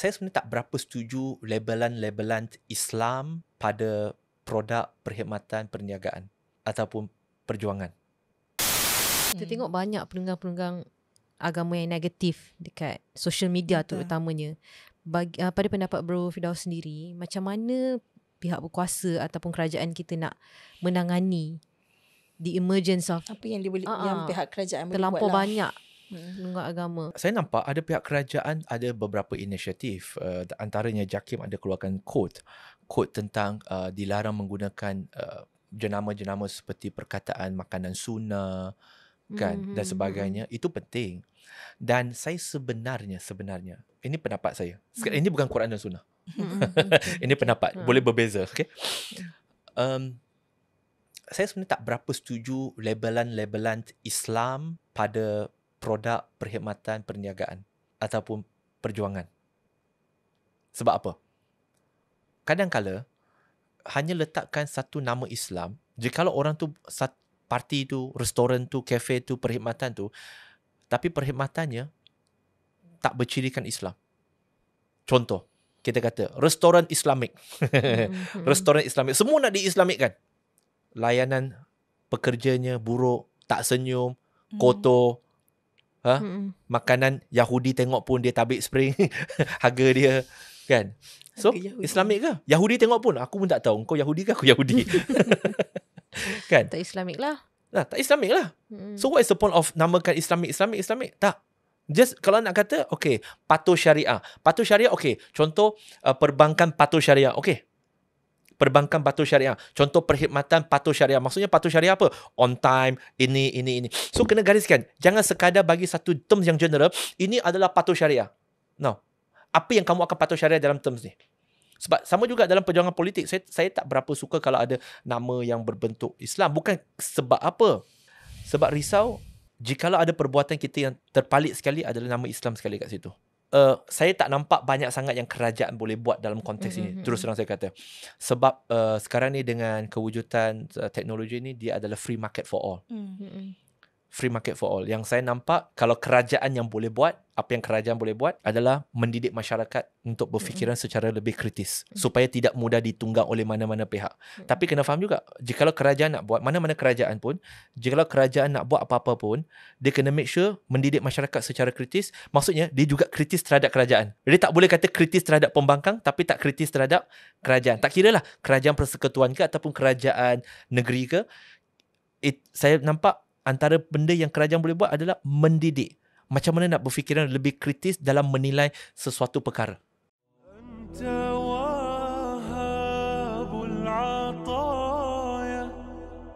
saya sebenarnya tak berapa setuju labelan-labelan Islam pada produk perkhidmatan perniagaan ataupun perjuangan. Kita hmm. tengok banyak penunggang-penunggang agama yang negatif dekat social media tu hmm. utamanya. Bagi, uh, pada pendapat Bro Fidaw sendiri, macam mana pihak berkuasa ataupun kerajaan kita nak menangani the emergence of apa yang dia uh yang ah, ah. pihak kerajaan terlampau banyak Tunggak hmm, agama. Saya nampak ada pihak kerajaan ada beberapa inisiatif. Uh, antaranya JAKIM ada keluarkan kod. Kod tentang uh, dilarang menggunakan uh, jenama-jenama seperti perkataan makanan sunnah kan mm-hmm. dan hmm, sebagainya hmm. itu penting dan saya sebenarnya sebenarnya ini pendapat saya sekarang mm. ini bukan Quran dan Sunnah ini pendapat mm. boleh berbeza okay um, saya sebenarnya tak berapa setuju labelan-labelan Islam pada produk perkhidmatan perniagaan ataupun perjuangan. Sebab apa? Kadangkala hanya letakkan satu nama Islam, jikalau orang tu parti tu, restoran tu, kafe tu, perkhidmatan tu tapi perkhidmatannya tak bercirikan Islam. Contoh, kita kata restoran Islamik. Mm-hmm. restoran Islamik semua nak diislamikkan. Layanan pekerjanya buruk, tak senyum, kotor, mm ha? mm Makanan Yahudi tengok pun dia tabik spring harga dia kan. So Islamik ke? Yahudi tengok pun aku pun tak tahu kau Yahudi ke aku Yahudi. kan? Tak Islamik lah. Nah, tak Islamik lah. mm So what is the point of namakan Islamik Islamik Islamik? Tak. Just kalau nak kata okay patuh syariah. Patuh syariah okay. Contoh uh, perbankan patuh syariah okay perbankan patuh syariah. Contoh perkhidmatan patuh syariah. Maksudnya patuh syariah apa? On time, ini, ini, ini. So, kena gariskan. Jangan sekadar bagi satu term yang general. Ini adalah patuh syariah. No. Apa yang kamu akan patuh syariah dalam terms ni? Sebab sama juga dalam perjuangan politik. Saya, saya tak berapa suka kalau ada nama yang berbentuk Islam. Bukan sebab apa. Sebab risau jikalau ada perbuatan kita yang terpalit sekali adalah nama Islam sekali kat situ uh, saya tak nampak banyak sangat yang kerajaan boleh buat dalam konteks mm-hmm. ini. Terus terang saya kata. Sebab uh, sekarang ni dengan kewujudan uh, teknologi ni dia adalah free market for all. Mm-hmm free market for all. Yang saya nampak kalau kerajaan yang boleh buat, apa yang kerajaan boleh buat adalah mendidik masyarakat untuk berfikiran mm-hmm. secara lebih kritis mm-hmm. supaya tidak mudah ditunggang oleh mana-mana pihak. Mm-hmm. Tapi kena faham juga, jika kerajaan nak buat, mana-mana kerajaan pun, jika kerajaan nak buat apa-apa pun, dia kena make sure mendidik masyarakat secara kritis. Maksudnya, dia juga kritis terhadap kerajaan. Dia tak boleh kata kritis terhadap pembangkang tapi tak kritis terhadap kerajaan. Tak kira lah kerajaan persekutuan ke ataupun kerajaan negeri ke, It, saya nampak antara benda yang kerajaan boleh buat adalah mendidik. Macam mana nak berfikiran lebih kritis dalam menilai sesuatu perkara. Entah.